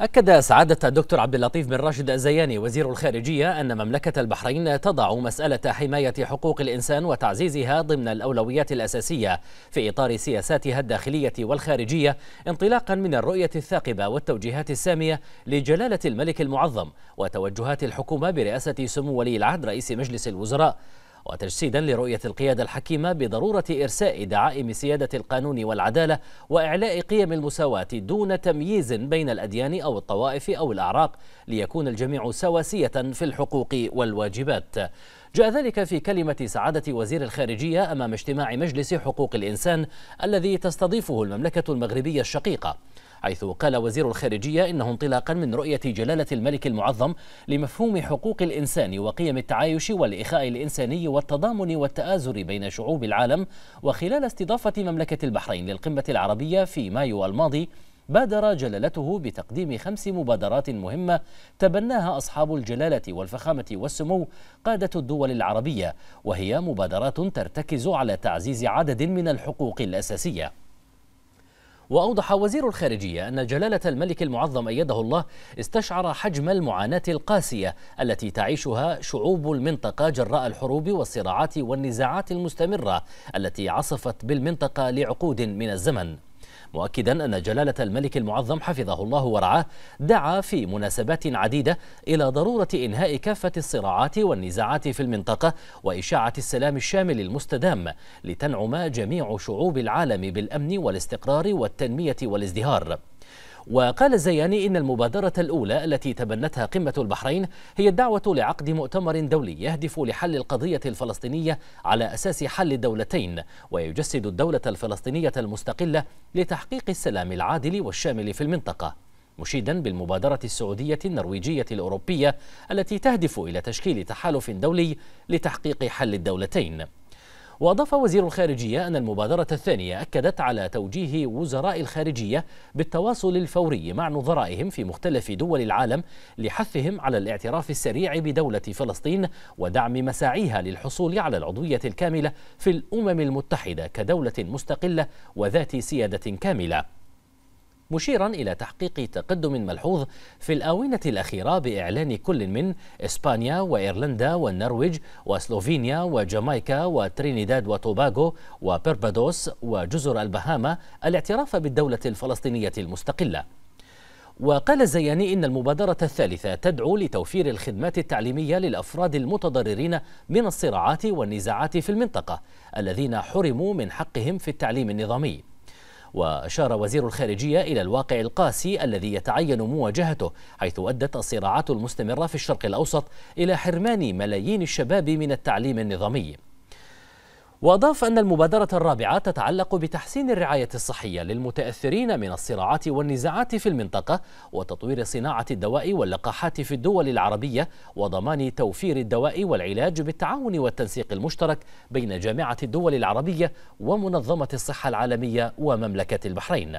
أكد سعادة الدكتور عبد اللطيف بن راشد الزياني وزير الخارجية أن مملكة البحرين تضع مسألة حماية حقوق الإنسان وتعزيزها ضمن الأولويات الأساسية في إطار سياساتها الداخلية والخارجية انطلاقا من الرؤية الثاقبة والتوجيهات السامية لجلالة الملك المعظم وتوجهات الحكومة برئاسة سمو ولي العهد رئيس مجلس الوزراء وتجسيدا لرؤية القيادة الحكيمة بضرورة إرساء دعائم سيادة القانون والعدالة وإعلاء قيم المساواة دون تمييز بين الأديان أو الطوائف أو الأعراق ليكون الجميع سواسية في الحقوق والواجبات جاء ذلك في كلمة سعادة وزير الخارجية أمام اجتماع مجلس حقوق الإنسان الذي تستضيفه المملكة المغربية الشقيقة حيث قال وزير الخارجية إنه انطلاقا من رؤية جلالة الملك المعظم لمفهوم حقوق الإنسان وقيم التعايش والإخاء الإنساني والتضامن والتآزر بين شعوب العالم وخلال استضافة مملكة البحرين للقمة العربية في مايو الماضي بادر جلالته بتقديم خمس مبادرات مهمة تبناها أصحاب الجلالة والفخامة والسمو قادة الدول العربية وهي مبادرات ترتكز على تعزيز عدد من الحقوق الأساسية وأوضح وزير الخارجية أن جلالة الملك المعظم أيده الله استشعر حجم المعاناة القاسية التي تعيشها شعوب المنطقة جراء الحروب والصراعات والنزاعات المستمرة التي عصفت بالمنطقة لعقود من الزمن مؤكدا أن جلالة الملك المعظم حفظه الله ورعاه دعا في مناسبات عديدة إلى ضرورة إنهاء كافة الصراعات والنزاعات في المنطقة وإشاعة السلام الشامل المستدام لتنعم جميع شعوب العالم بالأمن والاستقرار والتنمية والازدهار وقال الزياني إن المبادرة الأولى التي تبنتها قمة البحرين هي الدعوة لعقد مؤتمر دولي يهدف لحل القضية الفلسطينية على أساس حل الدولتين ويجسد الدولة الفلسطينية المستقلة لتحقيق السلام العادل والشامل في المنطقة مشيدا بالمبادرة السعودية النرويجية الأوروبية التي تهدف إلى تشكيل تحالف دولي لتحقيق حل الدولتين وأضاف وزير الخارجية أن المبادرة الثانية أكدت على توجيه وزراء الخارجية بالتواصل الفوري مع نظرائهم في مختلف دول العالم لحثهم على الاعتراف السريع بدولة فلسطين ودعم مساعيها للحصول على العضوية الكاملة في الأمم المتحدة كدولة مستقلة وذات سيادة كاملة مشيرا إلى تحقيق تقدم ملحوظ في الآونة الأخيرة بإعلان كل من إسبانيا وإيرلندا والنرويج وسلوفينيا وجامايكا وترينيداد وتوباغو وبربادوس وجزر البهاما الاعتراف بالدولة الفلسطينية المستقلة وقال الزياني إن المبادرة الثالثة تدعو لتوفير الخدمات التعليمية للأفراد المتضررين من الصراعات والنزاعات في المنطقة الذين حرموا من حقهم في التعليم النظامي وأشار وزير الخارجية إلى الواقع القاسي الذي يتعين مواجهته حيث أدت الصراعات المستمرة في الشرق الأوسط إلى حرمان ملايين الشباب من التعليم النظامي وأضاف أن المبادرة الرابعة تتعلق بتحسين الرعاية الصحية للمتأثرين من الصراعات والنزاعات في المنطقة وتطوير صناعة الدواء واللقاحات في الدول العربية وضمان توفير الدواء والعلاج بالتعاون والتنسيق المشترك بين جامعة الدول العربية ومنظمة الصحة العالمية ومملكة البحرين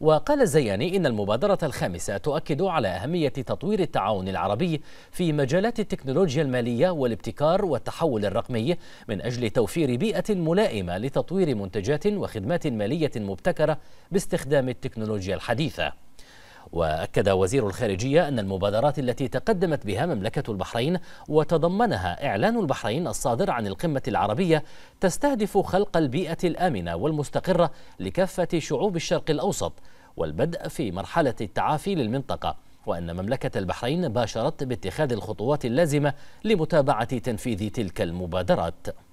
وقال الزياني إن المبادرة الخامسة تؤكد على أهمية تطوير التعاون العربي في مجالات التكنولوجيا المالية والابتكار والتحول الرقمي من أجل توفير بيئة ملائمة لتطوير منتجات وخدمات مالية مبتكرة باستخدام التكنولوجيا الحديثة وأكد وزير الخارجية أن المبادرات التي تقدمت بها مملكة البحرين وتضمنها إعلان البحرين الصادر عن القمة العربية تستهدف خلق البيئة الآمنة والمستقرة لكافة شعوب الشرق الأوسط والبدء في مرحلة التعافي للمنطقة وأن مملكة البحرين باشرت باتخاذ الخطوات اللازمة لمتابعة تنفيذ تلك المبادرات